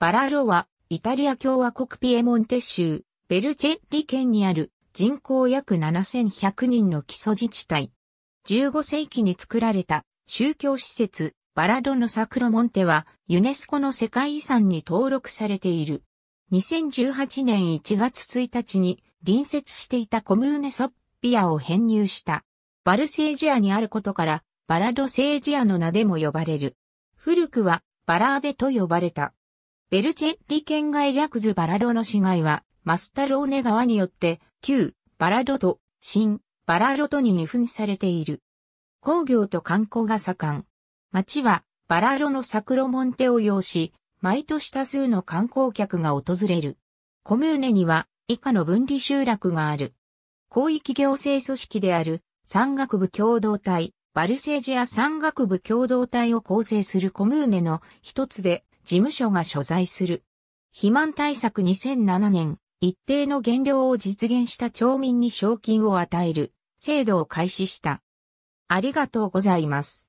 バラロは、イタリア共和国ピエモンテ州、ベルチェッリ県にある人口約7100人の基礎自治体。15世紀に作られた宗教施設、バラロのサクロモンテは、ユネスコの世界遺産に登録されている。2018年1月1日に隣接していたコムーネソッピアを編入した。バルセージアにあることから、バラドセージアの名でも呼ばれる。古くは、バラーデと呼ばれた。ベルチェッリ県外略図バラドの市街は、マスタローネ川によって、旧、バラドと、新、バラロトに二分されている。工業と観光が盛ん。町は、バラロのサクロモンテを要し、毎年多数の観光客が訪れる。コムーネには、以下の分離集落がある。広域行政組織である、山岳部共同体、バルセージア山岳部共同体を構成するコムーネの一つで、事務所が所在する。肥満対策2007年、一定の減量を実現した町民に賞金を与える制度を開始した。ありがとうございます。